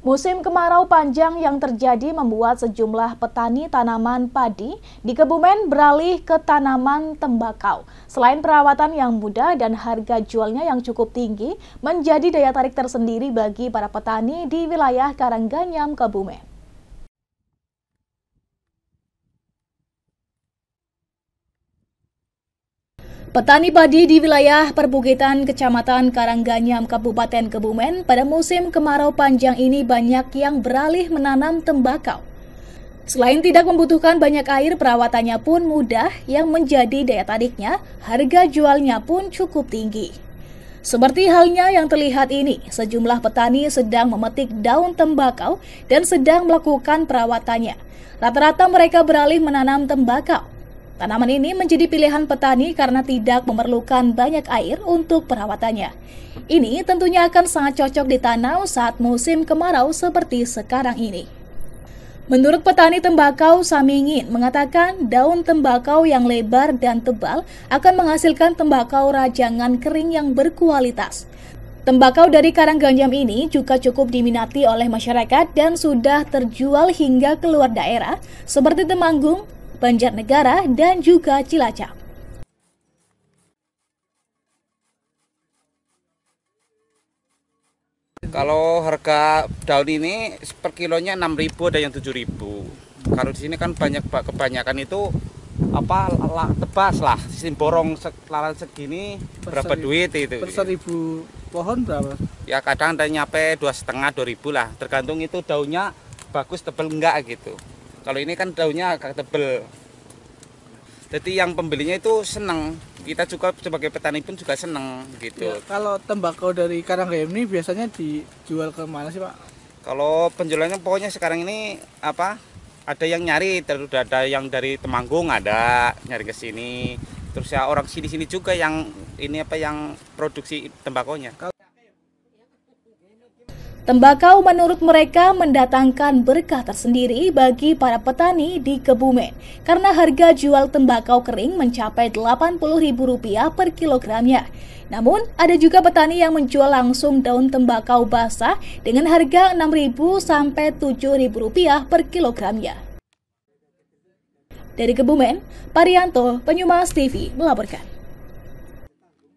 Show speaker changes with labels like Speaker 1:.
Speaker 1: Musim kemarau panjang yang terjadi membuat sejumlah petani tanaman padi di Kebumen beralih ke tanaman tembakau. Selain perawatan yang mudah dan harga jualnya yang cukup tinggi, menjadi daya tarik tersendiri bagi para petani di wilayah Karangganyam, Kebumen. Petani padi di wilayah perbukitan Kecamatan Karangganyam, Kabupaten Kebumen pada musim kemarau panjang ini banyak yang beralih menanam tembakau. Selain tidak membutuhkan banyak air, perawatannya pun mudah yang menjadi daya tariknya, harga jualnya pun cukup tinggi. Seperti halnya yang terlihat ini, sejumlah petani sedang memetik daun tembakau dan sedang melakukan perawatannya. Rata-rata mereka beralih menanam tembakau. Tanaman ini menjadi pilihan petani karena tidak memerlukan banyak air untuk perawatannya. Ini tentunya akan sangat cocok ditanam saat musim kemarau seperti sekarang ini. Menurut petani tembakau Samingin mengatakan daun tembakau yang lebar dan tebal akan menghasilkan tembakau rajangan kering yang berkualitas. Tembakau dari karang ganjam ini juga cukup diminati oleh masyarakat dan sudah terjual hingga keluar daerah seperti Temanggung, Banjarnegara, dan juga Cilacap.
Speaker 2: Kalau harga daun ini per kilonya 6.000 ada yang 7.000. Kalau di sini kan banyak kebanyakan itu apa la, tebas lah sistem borong se, lalat segini
Speaker 1: per berapa seribu, duit itu per seribu
Speaker 2: pohon berapa ya kadang ada nyampe dua setengah dua ribu lah tergantung itu daunnya bagus tebel enggak gitu kalau ini kan daunnya agak tebel jadi yang pembelinya itu senang kita juga sebagai petani pun juga senang gitu ya, kalau tembakau dari Karanggayam ini biasanya dijual ke mana sih pak kalau penjualannya pokoknya sekarang ini apa ada yang nyari terus ada yang dari Temanggung ada nyari ke sini terus ya orang sini sini juga yang ini apa yang produksi tembakonya
Speaker 1: Tembakau menurut mereka mendatangkan berkah tersendiri bagi para petani di Kebumen karena harga jual tembakau kering mencapai Rp80.000 per kilogramnya. Namun, ada juga petani yang menjual langsung daun tembakau basah dengan harga Rp6.000 sampai Rp7.000 per kilogramnya. Dari Kebumen, Parianto, Penyumas TV melaporkan.